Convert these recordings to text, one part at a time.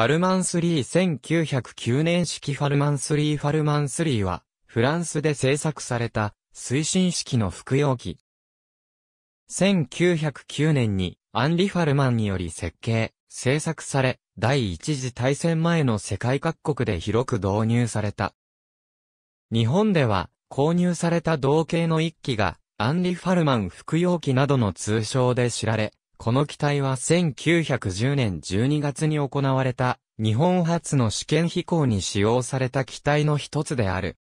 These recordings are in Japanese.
ファルマン3 1909年式ファルマン3ファルマン3は、フランスで製作された、推進式の服用機。1909年に、アンリ・ファルマンにより設計、製作され、第一次大戦前の世界各国で広く導入された。日本では、購入された同型の一機が、アンリ・ファルマン服用機などの通称で知られ、この機体は1910年12月に行われた日本初の試験飛行に使用された機体の一つである。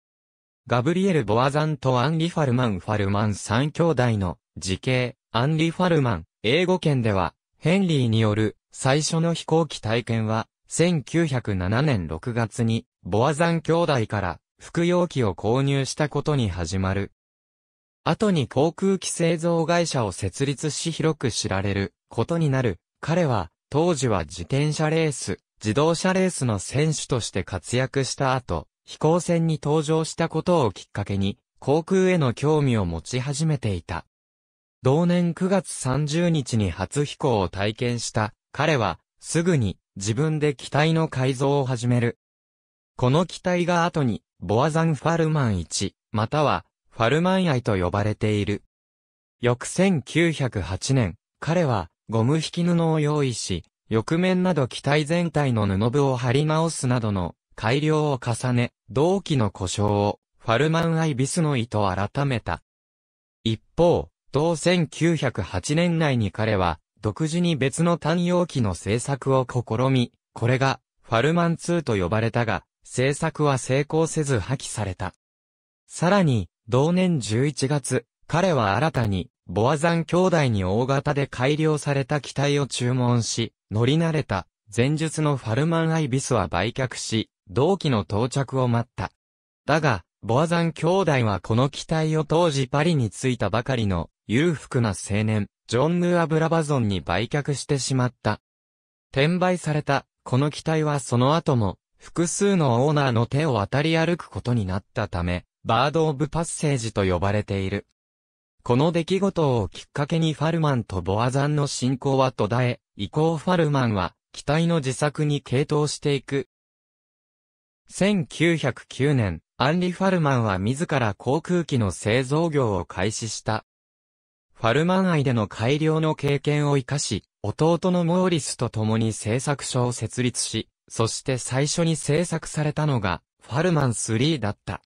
ガブリエル・ボアザンとアンリ・ファルマン・ファルマン3兄弟の時系、アンリ・ファルマン、英語圏では、ヘンリーによる最初の飛行機体験は、1907年6月に、ボアザン兄弟から服用機を購入したことに始まる。後に航空機製造会社を設立し広く知られることになる。彼は、当時は自転車レース、自動車レースの選手として活躍した後、飛行船に登場したことをきっかけに、航空への興味を持ち始めていた。同年9月30日に初飛行を体験した彼は、すぐに自分で機体の改造を始める。この機体が後に、ボアザンファルマン1、またはファルマン愛と呼ばれている。翌1908年、彼は、ゴム引き布を用意し、翼面など機体全体の布部を貼り直すなどの改良を重ね、同期の故障をファルマンアイビスの意と改めた。一方、同1908年内に彼は独自に別の単容機の製作を試み、これがファルマン2と呼ばれたが、製作は成功せず破棄された。さらに、同年11月、彼は新たに、ボアザン兄弟に大型で改良された機体を注文し、乗り慣れた、前述のファルマンアイビスは売却し、同期の到着を待った。だが、ボアザン兄弟はこの機体を当時パリに着いたばかりの裕福な青年、ジョン・ヌア・ブラバゾンに売却してしまった。転売された、この機体はその後も、複数のオーナーの手を渡り歩くことになったため、バード・オブ・パッセージと呼ばれている。この出来事をきっかけにファルマンとボアザンの信仰は途絶え、以降ファルマンは、機体の自作に傾倒していく。1909年、アンリ・ファルマンは自ら航空機の製造業を開始した。ファルマン愛での改良の経験を生かし、弟のモーリスと共に製作所を設立し、そして最初に製作されたのが、ファルマン3だった。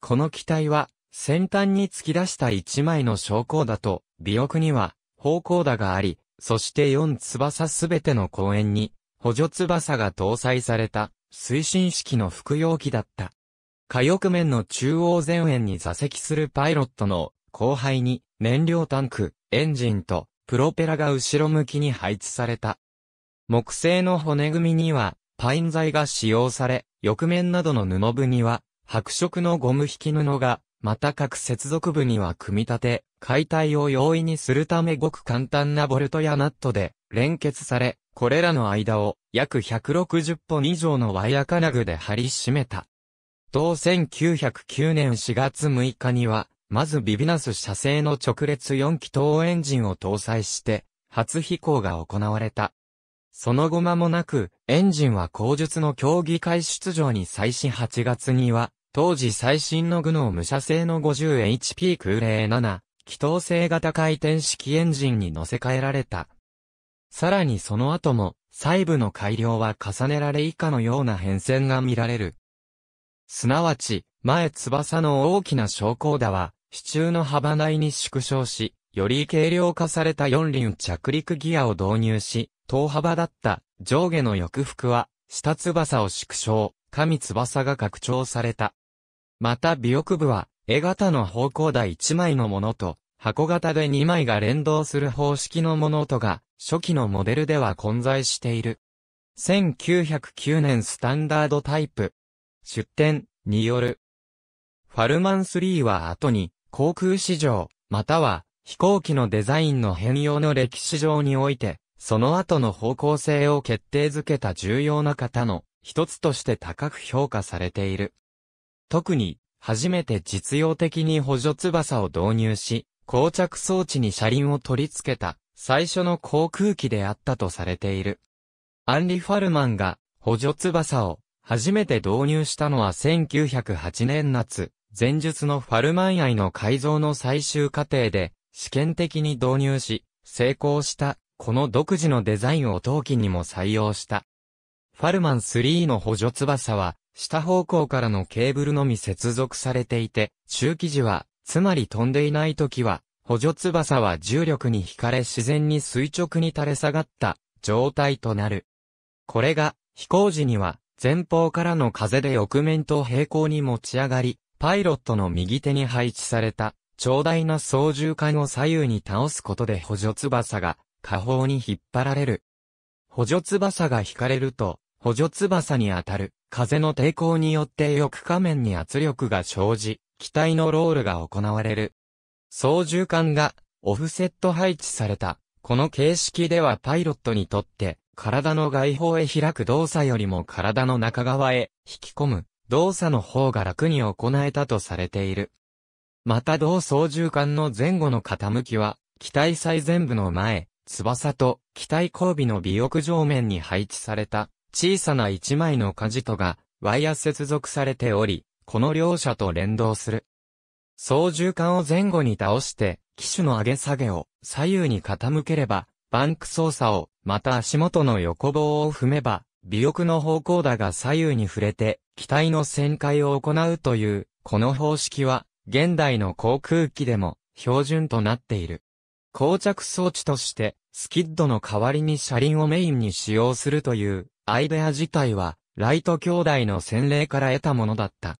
この機体は、先端に突き出した一枚の昇降だと、尾翼には、方向だがあり、そして4翼すべての公園に、補助翼が搭載された、推進式の服用機だった。火翼面の中央前縁に座席するパイロットの後輩に燃料タンク、エンジンとプロペラが後ろ向きに配置された。木製の骨組みにはパイン材が使用され、翼面などの布部には白色のゴム引き布が、また各接続部には組み立て、解体を容易にするためごく簡単なボルトやナットで連結され、これらの間を約160本以上のワイヤ金具で張り締めた。同1909年4月6日には、まずビビナス社製の直列4気筒エンジンを搭載して、初飛行が行われた。その後間もなく、エンジンは後述の競技会出場に最新8月には、当時最新のグノーム社製の 50HP 空冷7、気筒性型回転式エンジンに乗せ替えられた。さらにその後も、細部の改良は重ねられ以下のような変遷が見られる。すなわち、前翼の大きな昇降打は、支柱の幅内に縮小し、より軽量化された4輪着陸ギアを導入し、等幅だった上下の翼服は、下翼を縮小、上翼が拡張された。また尾翼部は、絵型の方向台1枚のものと、箱型で2枚が連動する方式のものとが、初期のモデルでは混在している。1909年スタンダードタイプ。出展による。ファルマン3は後に、航空市場、または飛行機のデザインの変容の歴史上において、その後の方向性を決定づけた重要な方の一つとして高く評価されている。特に、初めて実用的に補助翼を導入し、降着装置に車輪を取り付けた最初の航空機であったとされている。アンリ・ファルマンが補助翼を初めて導入したのは1908年夏、前述のファルマン愛の改造の最終過程で試験的に導入し、成功したこの独自のデザインを陶器にも採用した。ファルマン3の補助翼は、下方向からのケーブルのみ接続されていて、中期時は、つまり飛んでいない時は、補助翼は重力に惹かれ自然に垂直に垂れ下がった状態となる。これが、飛行時には、前方からの風で翼面と平行に持ち上がり、パイロットの右手に配置された、長大な操縦桿を左右に倒すことで補助翼が下方に引っ張られる。補助翼が引かれると、補助翼に当たる風の抵抗によって翼下面に圧力が生じ、機体のロールが行われる。操縦桿がオフセット配置された。この形式ではパイロットにとって、体の外方へ開く動作よりも体の中側へ引き込む動作の方が楽に行えたとされている。また同操縦桿の前後の傾きは、機体最前部の前、翼と機体後尾の尾翼上面に配置された小さな一枚の舵とがワイヤ接続されており、この両者と連動する。操縦桿を前後に倒して、機種の上げ下げを左右に傾ければ、バンク操作を、また足元の横棒を踏めば、尾翼の方向だが左右に触れて、機体の旋回を行うという、この方式は、現代の航空機でも標準となっている。膠着装置として、スキッドの代わりに車輪をメインに使用するというアイデア自体は、ライト兄弟の洗礼から得たものだった。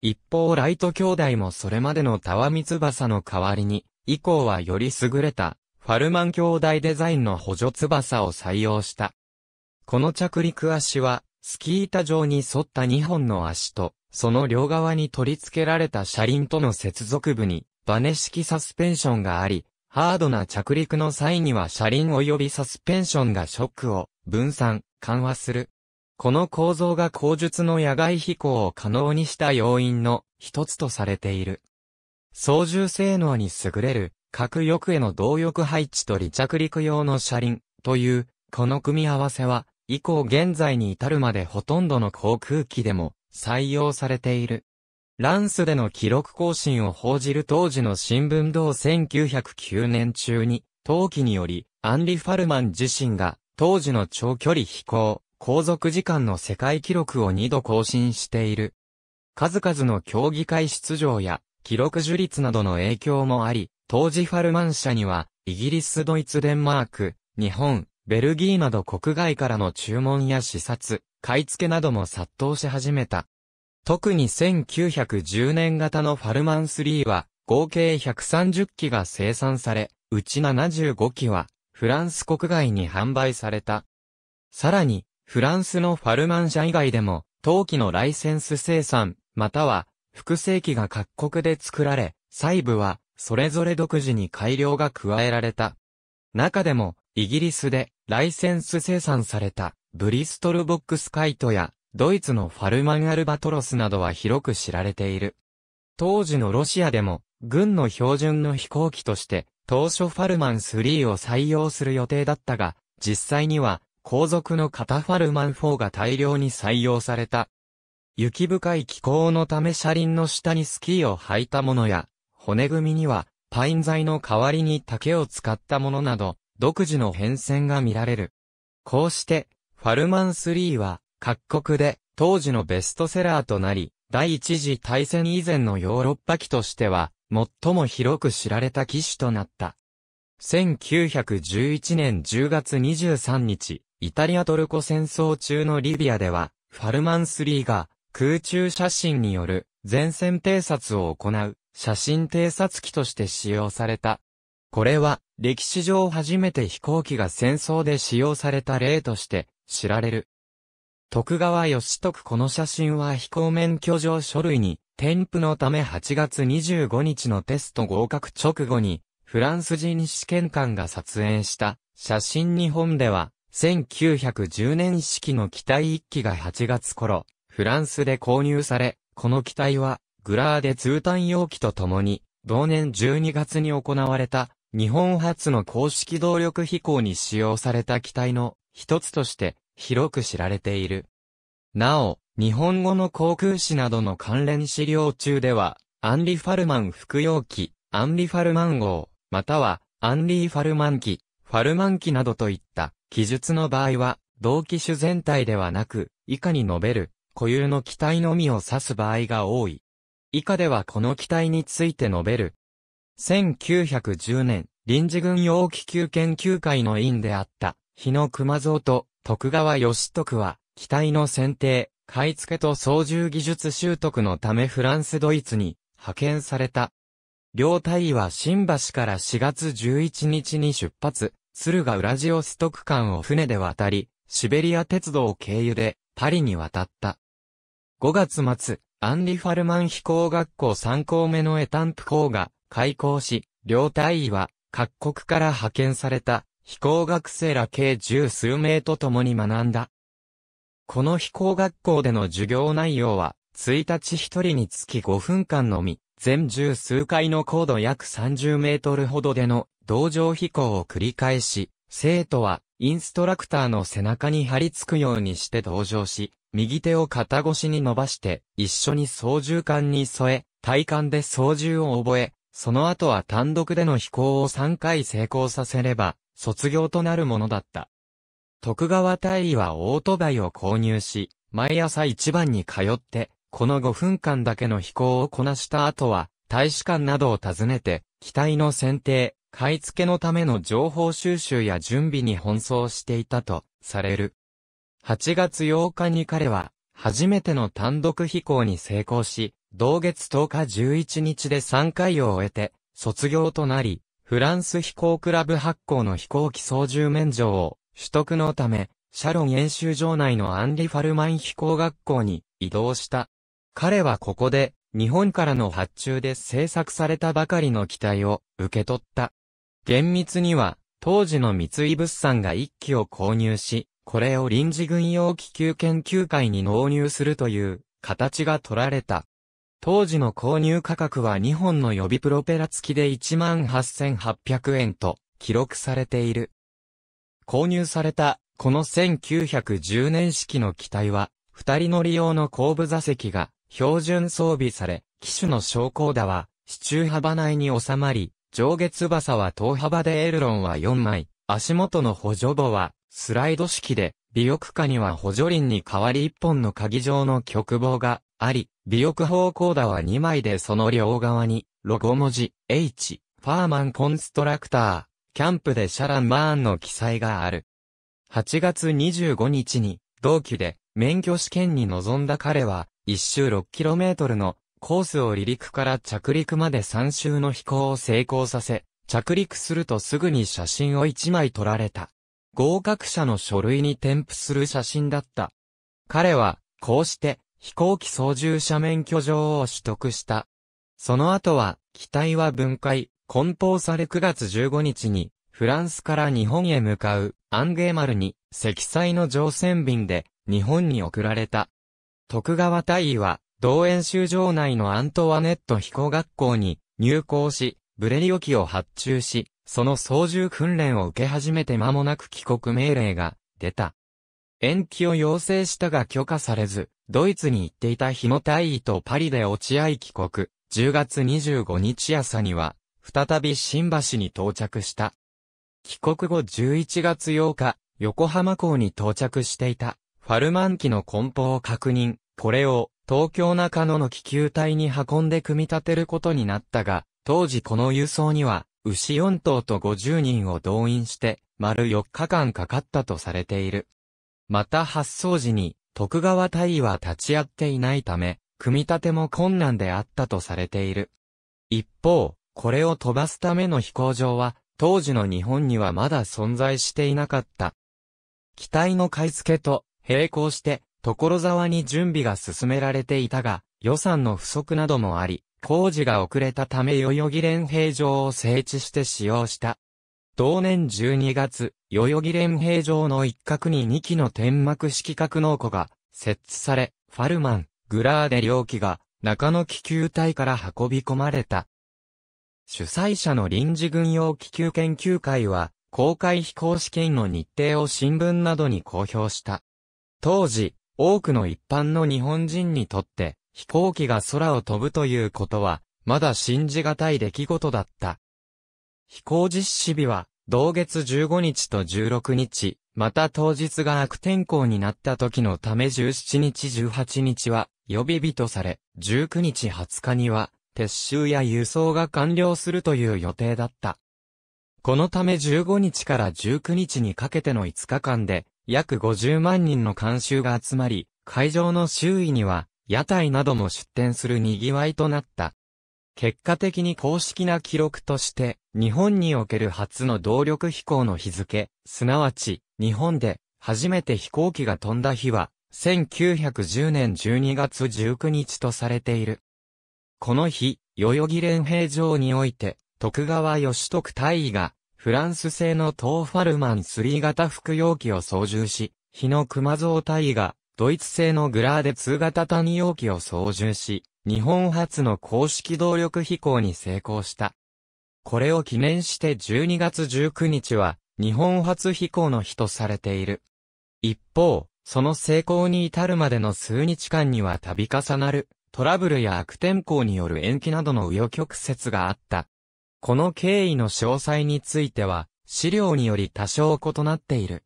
一方ライト兄弟もそれまでのタワミツバサの代わりに、以降はより優れた、ファルマン兄弟デザインの補助翼を採用した。この着陸足は、スキー板状に沿った2本の足と、その両側に取り付けられた車輪との接続部に、バネ式サスペンションがあり、ハードな着陸の際には車輪及びサスペンションがショックを分散、緩和する。この構造が後述の野外飛行を可能にした要因の一つとされている。操縦性能に優れる、核翼への動翼配置と離着陸用の車輪という、この組み合わせは、以降現在に至るまでほとんどの航空機でも採用されている。ランスでの記録更新を報じる当時の新聞同1909年中に、当期により、アンリ・ファルマン自身が、当時の長距離飛行、航続時間の世界記録を2度更新している。数々の競技会出場や、記録樹立などの影響もあり、当時ファルマン社には、イギリス、ドイツ、デンマーク、日本、ベルギーなど国外からの注文や視察、買い付けなども殺到し始めた。特に1910年型のファルマン3は、合計130機が生産され、うち75機は、フランス国外に販売された。さらに、フランスのファルマン社以外でも、当器のライセンス生産、または、複製機が各国で作られ、細部は、それぞれ独自に改良が加えられた。中でも、イギリスで、ライセンス生産された、ブリストルボックスカイトや、ドイツのファルマン・アルバトロスなどは広く知られている。当時のロシアでも、軍の標準の飛行機として、当初ファルマン3を採用する予定だったが、実際には、後続の型ファルマン4が大量に採用された。雪深い気候のため車輪の下にスキーを履いたものや、骨組みには、パイン材の代わりに竹を使ったものなど、独自の変遷が見られる。こうして、ファルマン3は、各国で当時のベストセラーとなり、第一次大戦以前のヨーロッパ機としては、最も広く知られた機種となった。1911年10月23日、イタリアトルコ戦争中のリビアでは、ファルマン3が空中写真による前線偵察を行う写真偵察機として使用された。これは歴史上初めて飛行機が戦争で使用された例として知られる。徳川義徳この写真は非行免許状書類に、添付のため8月25日のテスト合格直後に、フランス人試験官が撮影した写真日本では、1910年式の機体1機が8月頃、フランスで購入され、この機体は、グラーで通単容器とともに、同年12月に行われた、日本初の公式動力飛行に使用された機体の一つとして、広く知られている。なお、日本語の航空史などの関連資料中では、アンリ・ファルマン服用機、アンリ・ファルマン号、または、アンリー・ファルマン機、ファルマン機などといった、記述の場合は、同機種全体ではなく、以下に述べる、固有の機体のみを指す場合が多い。以下ではこの機体について述べる。1910年、臨時軍用気球研究会の委員であった、日野熊蔵と、徳川義徳は、機体の選定、買い付けと操縦技術習得のためフランスドイツに派遣された。両隊員は新橋から4月11日に出発、駿河ウラジオストク間を船で渡り、シベリア鉄道経由でパリに渡った。5月末、アンリ・ファルマン飛行学校3校目のエタンプ校が開校し、両隊員は各国から派遣された飛行学生ら計十数名と共に学んだ。この飛行学校での授業内容は、1日1人につき5分間のみ、全十数回の高度約30メートルほどでの同乗飛行を繰り返し、生徒はインストラクターの背中に張り付くようにして同乗し、右手を肩越しに伸ばして、一緒に操縦桿に添え、体幹で操縦を覚え、その後は単独での飛行を3回成功させれば、卒業となるものだった。徳川大尉はオートバイを購入し、毎朝一番に通って、この5分間だけの飛行をこなした後は、大使館などを訪ねて、機体の選定、買い付けのための情報収集や準備に奔走していたと、される。8月8日に彼は、初めての単独飛行に成功し、同月10日11日で3回を終えて、卒業となり、フランス飛行クラブ発行の飛行機操縦免除を取得のため、シャロン演習場内のアンリ・ファルマイン飛行学校に移動した。彼はここで、日本からの発注で制作されたばかりの機体を受け取った。厳密には、当時の三井物産が1機を購入し、これを臨時軍用気球研究会に納入するという形が取られた。当時の購入価格は2本の予備プロペラ付きで18,800円と記録されている。購入されたこの1910年式の機体は二人乗り用の後部座席が標準装備され、機種の昇降打は支柱幅内に収まり、上下翼は等幅でエルロンは4枚、足元の補助棒は、スライド式で、尾翼下には補助輪に代わり1本の鍵状の曲棒があり、尾翼方向打は2枚でその両側に、ロゴ文字、H、ファーマンコンストラクター、キャンプでシャラン・マーンの記載がある。8月25日に、同期で、免許試験に臨んだ彼は、1周 6km のコースを離陸から着陸まで3周の飛行を成功させ、着陸するとすぐに写真を1枚撮られた。合格者の書類に添付する写真だった。彼は、こうして、飛行機操縦者免許状を取得した。その後は、機体は分解、梱包され9月15日に、フランスから日本へ向かう、アンゲーマルに、積載の乗船便で、日本に送られた。徳川大尉は、同演習場内のアントワネット飛行学校に入校し、ブレリオ機を発注し、その操縦訓練を受け始めて間もなく帰国命令が出た。延期を要請したが許可されず、ドイツに行っていた日野大尉とパリで落ち合い帰国、10月25日朝には、再び新橋に到着した。帰国後11月8日、横浜港に到着していた、ファルマン機の梱包を確認、これを東京中野の気球隊に運んで組み立てることになったが、当時この輸送には、牛4頭と50人を動員して、丸4日間かかったとされている。また発送時に、徳川大尉は立ち会っていないため、組み立ても困難であったとされている。一方、これを飛ばすための飛行場は、当時の日本にはまだ存在していなかった。機体の買い付けと並行して、所沢に準備が進められていたが、予算の不足などもあり、工事が遅れたため代々木連兵場を整地して使用した。同年12月、代々木連兵場の一角に2機の天幕式格納庫が設置され、ファルマン、グラーデ両機が中野気球隊から運び込まれた。主催者の臨時軍用気球研究会は、公開飛行試験の日程を新聞などに公表した。当時、多くの一般の日本人にとって、飛行機が空を飛ぶということは、まだ信じがたい出来事だった。飛行実施日は、同月15日と16日、また当日が悪天候になった時のため17日18日は予備日とされ、19日20日には撤収や輸送が完了するという予定だった。このため15日から19日にかけての5日間で、約50万人の観衆が集まり、会場の周囲には屋台なども出展する賑わいとなった。結果的に公式な記録として、日本における初の動力飛行の日付、すなわち、日本で初めて飛行機が飛んだ日は、1910年12月19日とされている。この日、代々木連兵場において、徳川義徳大尉が、フランス製のトーファルマン3型服用機を操縦し、日野熊蔵大尉が、ドイツ製のグラーデ2型単容器を操縦し、日本初の公式動力飛行に成功した。これを記念して12月19日は、日本初飛行の日とされている。一方、その成功に至るまでの数日間には度重なる、トラブルや悪天候による延期などの右翼曲折があった。この経緯の詳細については、資料により多少異なっている。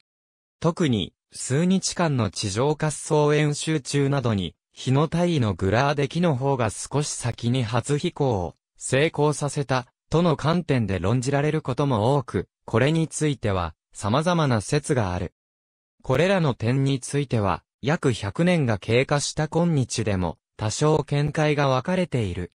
特に、数日間の地上滑走演習中などに、日の体位のグラーデ木の方が少し先に初飛行を成功させた、との観点で論じられることも多く、これについては、様々な説がある。これらの点については、約100年が経過した今日でも、多少見解が分かれている。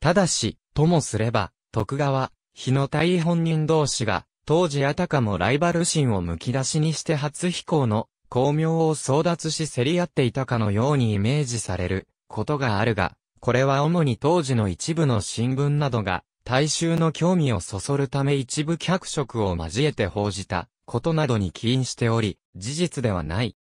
ただし、ともすれば、徳川、日の大本人同士が、当時あたかもライバル心をむき出しにして初飛行の巧妙を争奪し競り合っていたかのようにイメージされることがあるが、これは主に当時の一部の新聞などが大衆の興味をそそるため一部脚色を交えて報じたことなどに起因しており、事実ではない。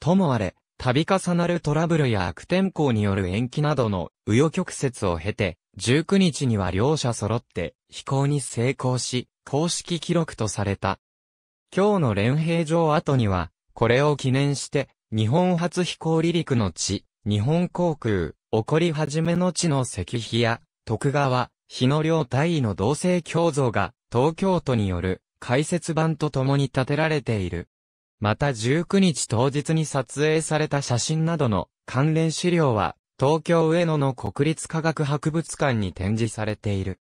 ともあれ、度重なるトラブルや悪天候による延期などの紆余曲折を経て、19日には両者揃って飛行に成功し、公式記録とされた。今日の連兵場後には、これを記念して、日本初飛行離陸の地、日本航空、起こり始めの地の石碑や、徳川、日の両大尉の同性共像が、東京都による、解説版と共に建てられている。また19日当日に撮影された写真などの関連資料は東京上野の国立科学博物館に展示されている。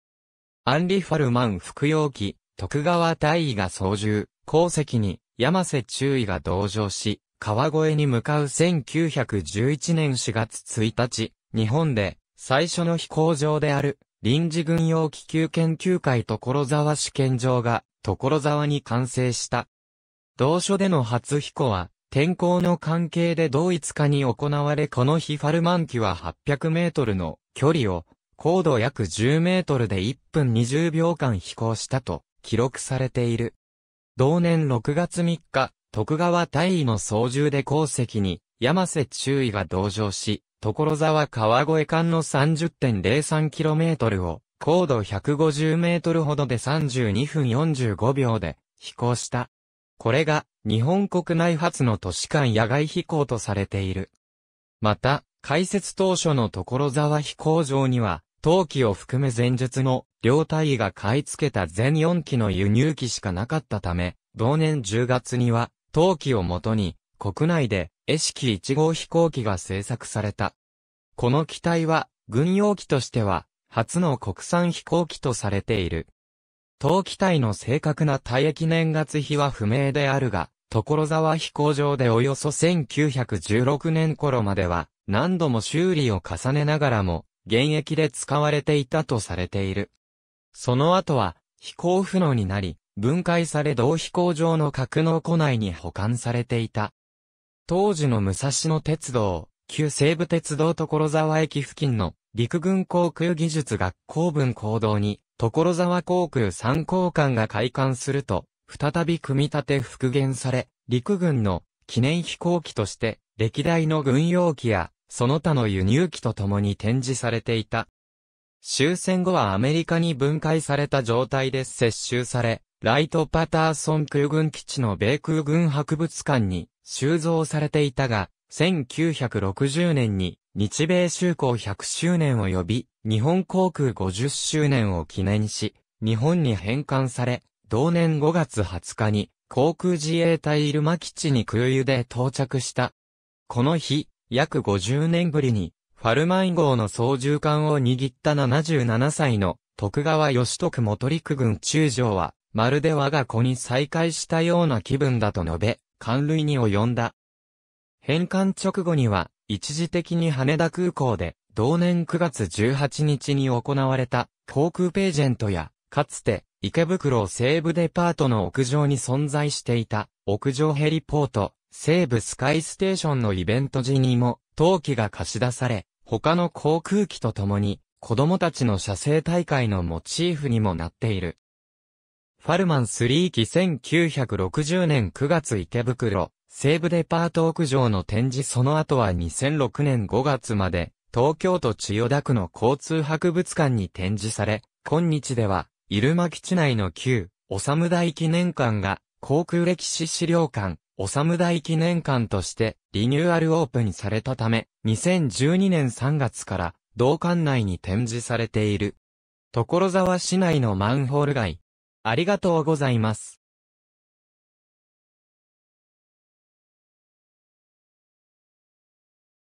アンリ・ファルマン服用機、徳川大尉が操縦、鉱石に山瀬中尉が同乗し、川越に向かう1911年4月1日、日本で最初の飛行場である臨時軍用気球研究会所沢試験場が所沢に完成した。同所での初飛行は天候の関係で同一化に行われこの日ファルマン機は800メートルの距離を高度約10メートルで1分20秒間飛行したと記録されている。同年6月3日、徳川大尉の操縦で鉱石に山瀬中尉が同乗し、所沢川越間の3 0 0 3トルを高度1 5 0ルほどで32分45秒で飛行した。これが日本国内初の都市間野外飛行とされている。また、開設当初の所沢飛行場には、陶器を含め前述の両隊が買い付けた全4機の輸入機しかなかったため、同年10月には、陶器をもとに、国内で、エ式1号飛行機が製作された。この機体は、軍用機としては、初の国産飛行機とされている。当機体の正確な退役年月日は不明であるが、所沢飛行場でおよそ1916年頃までは、何度も修理を重ねながらも、現役で使われていたとされている。その後は、飛行不能になり、分解され同飛行場の格納庫内に保管されていた。当時の武蔵野鉄道、旧西武鉄道所沢駅付近の陸軍航空技術学校分行動に所沢航空3考館が開館すると、再び組み立て復元され、陸軍の記念飛行機として、歴代の軍用機や、その他の輸入機と共に展示されていた。終戦後はアメリカに分解された状態で接収され、ライト・パターソン空軍基地の米空軍博物館に収蔵されていたが、1960年に日米修好100周年を呼び、日本航空50周年を記念し、日本に返還され、同年5月20日に航空自衛隊入間基地に空輸で到着した。この日、約50年ぶりに、ファルマイ号の操縦艦を握った77歳の徳川義徳元陸軍中将は、まるで我が子に再会したような気分だと述べ、艦類に及んだ。返還直後には、一時的に羽田空港で、同年9月18日に行われた、航空ページェントや、かつて、池袋西部デパートの屋上に存在していた、屋上ヘリポート、西部スカイステーションのイベント時にも、陶器が貸し出され、他の航空機と共に、子供たちの写生大会のモチーフにもなっている。ファルマン3期1960年9月池袋、西武デパート屋上の展示その後は2006年5月まで、東京都千代田区の交通博物館に展示され、今日では、入間基地内の旧、おさむ大記念館が、航空歴史資料館、おさむ大記念館として、リニューアルオープンされたため、2012年3月から、同館内に展示されている。所沢市内のマンホール街。ありがとうございます。